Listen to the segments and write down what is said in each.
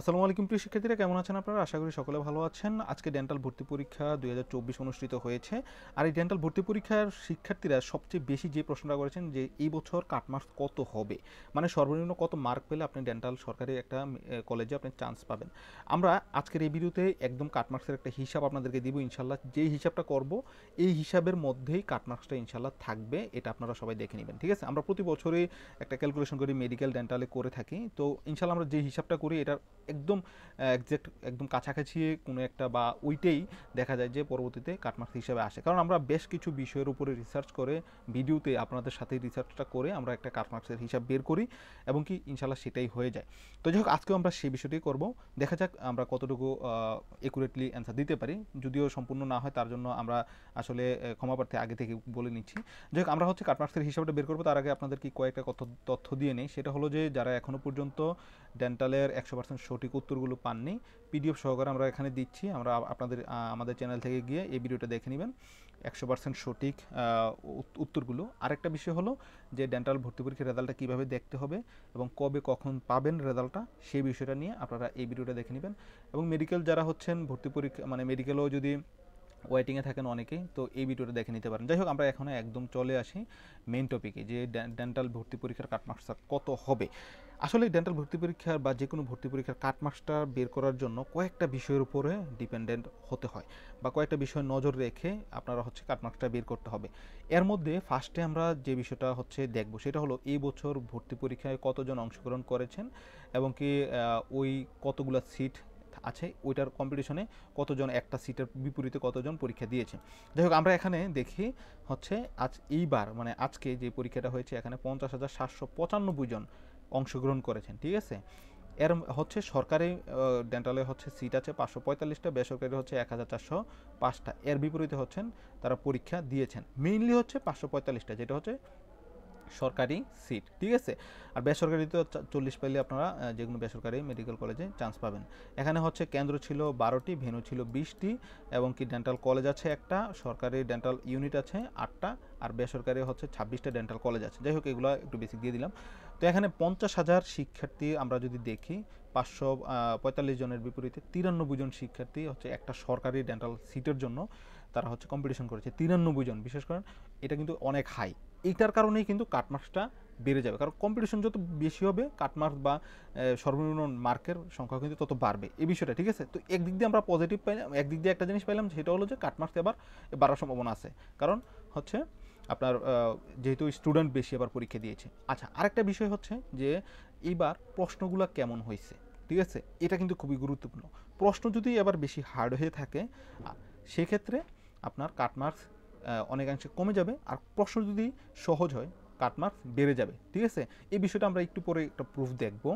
আসসালামু আলাইকুম প্রিয় শিক্ষার্থীরা কেমন আছেন আপনারা আশা করি সকলে ভালো আছেন আজকে ডেন্টাল ভর্তি পরীক্ষা দুই অনুষ্ঠিত হয়েছে আর এই ডেন্টাল ভর্তি পরীক্ষার শিক্ষার্থীরা সবচেয়ে বেশি যে প্রশ্নটা করেছেন যে এই বছর কাটমার্ক কত হবে মানে সর্বনিম্ন কত মার্ক পেলে আপনি ডেন্টাল সরকারি একটা কলেজে আপনি চান্স পাবেন আমরা আজকের এই ভিডিওতে একদম কাটমার্কসের একটা হিসাব আপনাদেরকে দিব ইনশাল্লাহ যেই হিসাবটা করব এই হিসাবের মধ্যেই কাটমার্কসটা ইনশাল্লাহ থাকবে এটা আপনারা সবাই দেখে নেবেন ঠিক আছে আমরা প্রতি বছরে একটা ক্যালকুলেশন করি মেডিকেল ডেন্টালে করে থাকি তো ইনশাল্লাহ আমরা যে হিসাবটা করি এটার একদম একজ্যাক্ট একদম কাছাকাছি কোনো একটা বা ওইটাই দেখা যায় যে পরবর্তীতে কাটমার্কস হিসাবে আসে কারণ আমরা বেশ কিছু বিষয়ের উপরে রিসার্চ করে ভিডিওতে আপনাদের সাথে রিসার্চটা করে আমরা একটা কাটমার্কসের হিসাব বের করি এবং কি ইনশাল্লাহ সেটাই হয়ে যায় তো যাই হোক আজকেও আমরা সেই বিষয়টি করব দেখা যাক আমরা কতটুকু একুরেটলি অ্যান্সার দিতে পারি যদিও সম্পূর্ণ না হয় তার জন্য আমরা আসলে ক্ষমা প্রার্থী আগে থেকে বলে নিচ্ছি যাই হোক আমরা হচ্ছে কাটমার্কসের হিসাবটা বের করবো তার আগে আপনাদের কি কয়েকটা তথ্য দিয়ে নেই সেটা হলো যে যারা এখনও পর্যন্ত ডেন্টালের একশো পার্সেন্ট সঠিক উত্তরগুলো পাননি পিডিএফ সহকারে আমরা এখানে দিচ্ছি আমরা আপনাদের আমাদের চ্যানেল থেকে গিয়ে এই ভিডিওটা দেখে নেবেন একশো পার্সেন্ট সঠিক উত্তরগুলো আরেকটা বিষয় হলো যে ডেন্টাল ভর্তি পরীক্ষার রেজাল্টটা কীভাবে দেখতে হবে এবং কবে কখন পাবেন রেজাল্টটা সেই বিষয়টা নিয়ে আপনারা এই ভিডিওটা দেখে নেবেন এবং মেডিকেল যারা হচ্ছেন ভর্তি পরীক্ষা মানে মেডিকেলও যদি ওয়েটিংয়ে থাকেন অনেকেই তো এই ভিডিওটা দেখে নিতে পারেন যাই হোক আমরা এখন একদম চলে আসি মেন টপিকে যে ডেন্টাল ভর্তি পরীক্ষার কাটমার্কসটা কত হবে আসলে ডেন্টাল ভর্তি পরীক্ষার বা যে কোনো ভর্তি পরীক্ষার কাটমার্কসটা বের করার জন্য কয়েকটা বিষয়ের উপরে ডিপেন্ডেন্ট হতে হয় বা কয়েকটা বিষয় নজর রেখে আপনারা হচ্ছে কাটমার্কসটা বের করতে হবে এর মধ্যে ফার্স্টে আমরা যে বিষয়টা হচ্ছে দেখব সেটা হলো এই বছর ভর্তি পরীক্ষায় কতজন অংশগ্রহণ করেছেন এবং কি ওই কতগুলো সিট আছে ওইটার কম্পিটিশনে কতজন একটা সিটের বিপরীতে কতজন পরীক্ষা দিয়েছে যাই হোক আমরা এখানে দেখি হচ্ছে আজ এইবার মানে আজকে যে পরীক্ষাটা হয়েছে এখানে পঞ্চাশ হাজার সাতশো পঁচানব্বই জন অংশগ্রহণ করেছেন ঠিক আছে এর হচ্ছে সরকারি ডেন্টালে হচ্ছে সিট আছে পাঁচশো পঁয়তাল্লিশটা বেসরকারি হচ্ছে এক হাজার চারশো পাঁচটা এর বিপরীতে হচ্ছেন তারা পরীক্ষা দিয়েছেন মেইনলি হচ্ছে পাঁচশো পঁয়তাল্লিশটা যেটা হচ্ছে সরকারি সিট ঠিক আছে আর বেসরকারি তো চল্লিশ পাইলে আপনারা যে কোনো বেসরকারি মেডিকেল কলেজে চান্স পাবেন এখানে হচ্ছে কেন্দ্র ছিল বারোটি ভেনু ছিল বিশটি এবং কি ডেন্টাল কলেজ আছে একটা সরকারি ডেন্টাল ইউনিট আছে আটটা আর বেসরকারি হচ্ছে ছাব্বিশটা ডেন্টাল কলেজ আছে যাই হোক এগুলো একটু বেশি দিয়ে দিলাম তো এখানে পঞ্চাশ হাজার শিক্ষার্থী আমরা যদি দেখি পাঁচশো পঁয়তাল্লিশ জনের বিপরীতে তিরানব্বই জন শিক্ষার্থী হচ্ছে একটা সরকারি ডেন্টাল সিটের জন্য তারা হচ্ছে কম্পিটিশন করেছে তিরানব্বই জন বিশেষ করে এটা কিন্তু অনেক হাই এইটার কারণেই কিন্তু কাটমার্কসটা বেড়ে যাবে কারণ কম্পিটিশন যত বেশি হবে কাটমার্ক বা সর্বনিম্ন মার্কের সংখ্যা কিন্তু তত বাড়বে এই বিষয়টা ঠিক আছে তো একদিক দিয়ে আমরা পজিটিভ পাইলাম একদিক দিয়ে একটা জিনিস পাইলাম সেটা হলো যে কাটমার্কস এবার বাড়ার সম্ভাবনা আছে কারণ হচ্ছে আপনার যেহেতু স্টুডেন্ট বেশি এবার পরীক্ষা দিয়েছে আচ্ছা আরেকটা বিষয় হচ্ছে যে এইবার প্রশ্নগুলো কেমন হয়েছে ঠিক আছে এটা কিন্তু খুবই গুরুত্বপূর্ণ প্রশ্ন যদি এবার বেশি হার্ড হয়ে থাকে সেক্ষেত্রে আপনার কাটমার্কস অনেকাংশে কমে যাবে আর প্রশ্ন যদি সহজ হয় কাটমার্ক বেড়ে যাবে ঠিক আছে এই বিষয়টা আমরা একটু পরে একটা প্রুফ দেখবো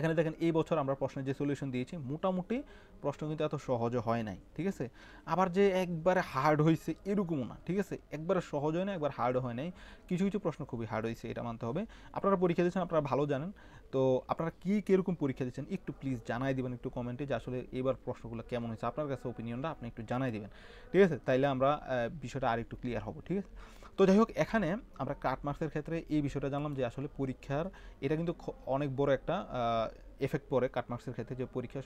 এখানে দেখেন এই বছর আমরা প্রশ্নের যে সলিউশন দিয়েছি মোটামুটি প্রশ্ন কিন্তু এত সহজ হয় নাই ঠিক আছে আবার যে একবারে হার্ড হয়েছে এরকমও না ঠিক আছে একবারে সহজ হয় না একবার হার্ড হয় নাই কিছু কিছু প্রশ্ন খুবই হার্ড হয়েছে এটা মানতে হবে আপনারা পরীক্ষা দিচ্ছেন আপনারা ভালো জানেন তো আপনারা কী কীরকম পরীক্ষা দিচ্ছেন একটু প্লিজ জানাই দেবেন একটু কমেন্টে যে আসলে এবার প্রশ্নগুলো কেমন হয়েছে আপনার কাছে ওপিনিয়নটা আপনি একটু জানাই দেবেন ঠিক আছে তাইলে আমরা বিষয়টা আর একটু ক্লিয়ার হবো ঠিক আছে তো যাই হোক এখানে আমরা মার্কসের ক্ষেত্রে এই বিষয়টা জানলাম যে আসলে পরীক্ষার এটা কিন্তু অনেক বড় একটা এফেক্ট পড়ে মার্কসের ক্ষেত্রে যে পরীক্ষা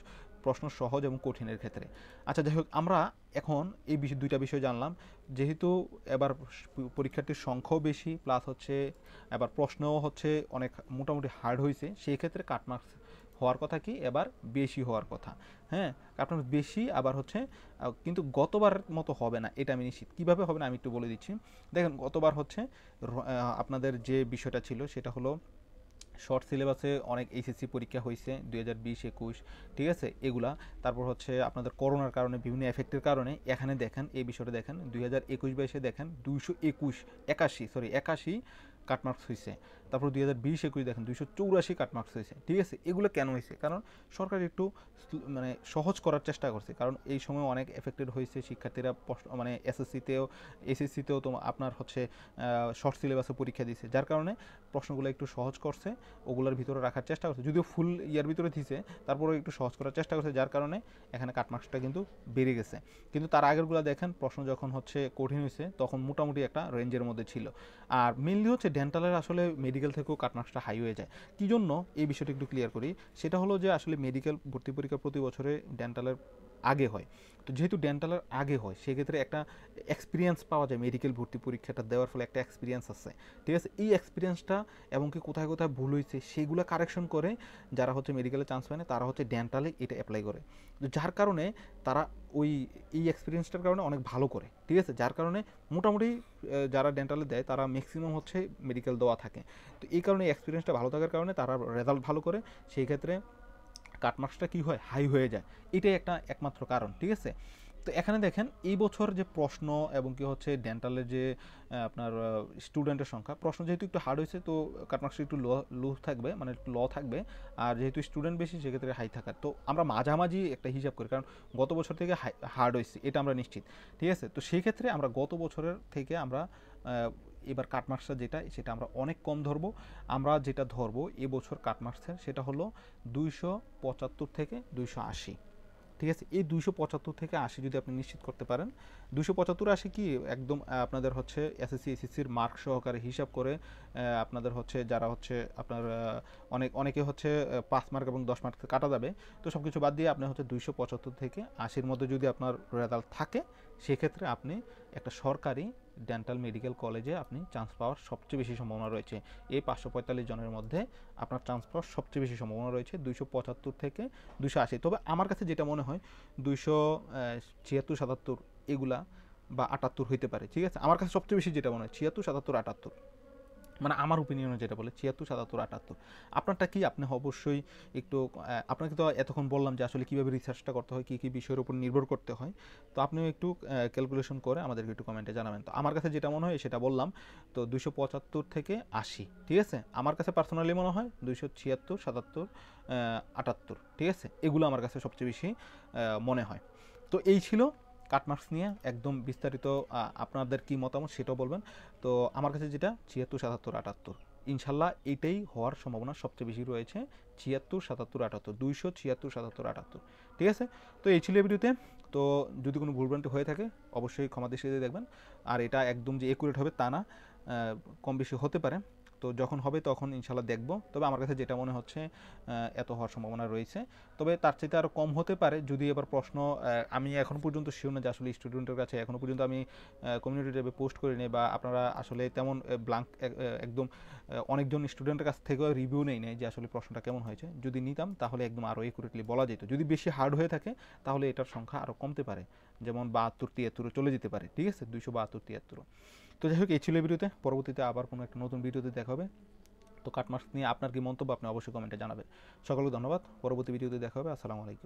প্রশ্ন সহজ এবং কঠিনের ক্ষেত্রে আচ্ছা যাই হোক আমরা এখন এই বিষয় দুইটা বিষয় জানলাম যেহেতু এবার পরীক্ষার্থীর সংখ্যাও বেশি প্লাস হচ্ছে এবার প্রশ্নও হচ্ছে অনেক মোটামুটি হার্ড হয়েছে সেই ক্ষেত্রে মার্কস হওয়ার কথা কি এবার বেশি হওয়ার কথা হ্যাঁ আপনার বেশি আবার হচ্ছে কিন্তু গতবার মতো হবে না এটা আমি নিশ্চিত কীভাবে হবে না আমি একটু বলে দিচ্ছি দেখেন গতবার হচ্ছে আপনাদের যে বিষয়টা ছিল সেটা হলো শর্ট সিলেবাসে অনেক এইচএসসি পরীক্ষা হয়েছে দুই হাজার বিশ একুশ ঠিক আছে এগুলা তারপর হচ্ছে আপনাদের করোনার কারণে বিভিন্ন এফেক্টের কারণে এখানে দেখেন এই বিষয়টা দেখেন দুই হাজার একুশ বাইশে দেখেন দুইশো একুশ একাশি সরি একাশি কাটমার্কস হয়েছে তারপর দুই হাজার বিশ একুশ দেখেন দুইশো চৌরাশি কাটমার্কস হয়েছে ঠিক আছে এগুলো কেন হয়েছে কারণ সরকার একটু মানে সহজ করার চেষ্টা করছে কারণ এই সময় অনেক এফেক্টেড হয়েছে শিক্ষার্থীরা মানে এসএসসিতেও এসএসসিতেও তোমার আপনার হচ্ছে শর্ট সিলেবাসে পরীক্ষা দিয়েছে যার কারণে প্রশ্নগুলো একটু সহজ করছে ওগুলোর ভিতরে রাখার চেষ্টা করছে যদিও ফুল ইয়ার ভিতরে দিছে তারপরেও একটু সহজ করার চেষ্টা করছে যার কারণে এখানে কাটমার্কসটা কিন্তু বেড়ে গেছে কিন্তু তার আগেরগুলো দেখেন প্রশ্ন যখন হচ্ছে কঠিন হয়েছে তখন মোটামুটি একটা রেঞ্জের মধ্যে ছিল আর মেনলি হচ্ছে ডেন্টালের আসলে মেডিকেল মেডিকেল থেকেও কাটমার্কসটা হাই হয়ে যায় কী জন্য এই বিষয়টা একটু ক্লিয়ার করি সেটা হলো যে আসলে মেডিকেল ভর্তি পরীক্ষা প্রতি বছরে ডেন্টালের আগে হয় তো যেহেতু ডেন্টালের আগে হয় সেক্ষেত্রে একটা এক্সপিরিয়েন্স পাওয়া যায় মেডিকেল ভর্তি পরীক্ষাটা দেওয়ার ফলে একটা এক্সপিরিয়েন্স আছে ঠিক আছে এই এক্সপিরিয়েন্সটা এবং কি কোথায় কোথায় ভুল হয়েছে সেগুলো কারেকশন করে যারা হচ্ছে মেডিকেলে চান্স পায় না তারা হচ্ছে ডেন্টালে এটা অ্যাপ্লাই করে তো যার কারণে তারা ওই এই এক্সপিরিয়েন্সটার কারণে অনেক ভালো করে ঠিক আছে যার কারণে মোটামুটি যারা ডেন্টালে দেয় তারা ম্যাক্সিমাম হচ্ছে মেডিকেল দেওয়া থাকে তো এই কারণে এক্সপিরিয়েন্সটা ভালো থাকার কারণে তারা রেজাল্ট ভালো করে সেই ক্ষেত্রে কাটমার্কসটা কী হয় হাই হয়ে যায় এটাই একটা একমাত্র কারণ ঠিক আছে তো এখানে দেখেন এই বছর যে প্রশ্ন এবং কি হচ্ছে ডেন্টালের যে আপনার স্টুডেন্টের সংখ্যা প্রশ্ন যেহেতু একটু হার্ড হয়েছে তো কাটমার্কস একটু লো লো থাকবে মানে একটু ল থাকবে আর যেহেতু স্টুডেন্ট বেশি সেক্ষেত্রে হাই থাকার তো আমরা মাঝামাঝি একটা হিসাব করি কারণ গত বছর থেকে হাই হার্ড হয়েছে এটা আমরা নিশ্চিত ঠিক আছে তো সেই ক্ষেত্রে আমরা গত বছরের থেকে আমরা এবার কাটমার্কসটা যেটা সেটা আমরা অনেক কম ধরব আমরা যেটা ধরব এবছর কাটমার্কসের সেটা হলো দুইশো পঁচাত্তর থেকে দুইশো আশি ঠিক আছে এই দুইশো পঁচাত্তর থেকে আশি যদি আপনি নিশ্চিত করতে পারেন দুশো পঁচাত্তর আশি কি একদম আপনাদের হচ্ছে এসএসসি এসএসসির মার্ক সহকারে হিসাব করে আপনাদের হচ্ছে যারা হচ্ছে আপনার অনেক অনেকে হচ্ছে পাঁচ মার্ক এবং দশ মার্ক কাটা যাবে তো সব কিছু বাদ দিয়ে আপনি হচ্ছে দুইশো পঁচাত্তর থেকে আশির মধ্যে যদি আপনার রেজাল্ট থাকে সেক্ষেত্রে আপনি একটা সরকারি ডেন্টাল মেডিকেল কলেজে আপনি চান্স পাওয়ার সবচেয়ে বেশি সম্ভাবনা রয়েছে এই পাঁচশো পঁয়তাল্লিশ জনের মধ্যে আপনার চান্স পাওয়ার সবচেয়ে বেশি সম্ভাবনা রয়েছে দুইশো পঁচাত্তর থেকে দুশো আশি তবে আমার কাছে যেটা মনে হয় দুইশো ছিয়াত্তর সাতাত্তর এগুলা বা আটাত্তর হইতে পারে ঠিক আছে আমার কাছে সবচেয়ে বেশি যেটা মনে হয় ছিয়াত্তর সাতাত্তর আটাত্তর মানে আমার ওপিনিয়নে যেটা বলে ছিয়াত্তর সাতাত্তর আটাত্তর আপনারটা কি আপনি অবশ্যই একটু আপনাকে তো এতক্ষণ বললাম যে আসলে কীভাবে রিসার্চটা করতে হয় কী কী বিষয়ের উপর নির্ভর করতে হয় তো আপনিও একটু ক্যালকুলেশন করে আমাদেরকে একটু কমেন্টে জানাবেন তো আমার কাছে যেটা মনে হয় সেটা বললাম তো দুশো পঁচাত্তর থেকে আশি ঠিক আছে আমার কাছে পার্সোনালি মনে হয় দুইশো ছিয়াত্তর সাতাত্তর আটাত্তর ঠিক আছে এগুলো আমার কাছে সবচেয়ে বেশি মনে হয় তো এই ছিল কাটমার্কস নিয়ে একদম বিস্তারিত আপনাদের কি মতামত সেটাও বলবেন তো আমার কাছে যেটা ছিয়াত্তর সাতাত্তর আটাত্তর ইনশাল্লাহ এটাই হওয়ার সম্ভাবনা সবচেয়ে বেশি রয়েছে ছিয়াত্তর সাতাত্তর আটাত্তর দুইশো ছিয়াত্তর সাতাত্তর আটাত্তর ঠিক আছে তো এই ছিল ভিডিওতে তো যদি কোনো ভুলভ্রান্তি হয়ে থাকে অবশ্যই ক্ষমা দৃষ্টিতে দেখবেন আর এটা একদম যে একুরেট হবে তা না কম বেশি হতে পারে তো যখন হবে তখন ইনশাল্লাহ দেখব তবে আমার কাছে যেটা মনে হচ্ছে এত হওয়ার সম্ভাবনা রয়েছে তবে তার চাইতে আরও কম হতে পারে যদি এবার প্রশ্ন আমি এখন পর্যন্ত শিও না যে আসলে স্টুডেন্টের কাছে এখনও পর্যন্ত আমি কমিউনিটি ট্যাবে পোস্ট করিনি বা আপনারা আসলে তেমন ব্লাঙ্ক একদম অনেকজন স্টুডেন্টের কাছ থেকেও রিভিউ নেই নেই যে আসলে প্রশ্নটা কেমন হয়েছে যদি নিতাম তাহলে একদম আরও একুরেটলি বলা যেত যদি বেশি হার্ড হয়ে থাকে তাহলে এটার সংখ্যা আরও কমতে পারে যেমন বাহাত্তর তিয়াত্তরে চলে যেতে পারে ঠিক আছে দুইশো বাহাত্তর তিয়াত্তরও তো যাই হোক এই ছিল ভিডিওতে পরবর্তীতে আবার কোনো একটা নতুন ভিডিওতে দেখা হবে তো কাটমাস নিয়ে আপনার কি মন্তব্য আপনি অবশ্যই কমেন্টে জানাবেন সকলকে ধন্যবাদ পরবর্তী ভিডিওতে দেখা হবে আসসালামু আলাইকুম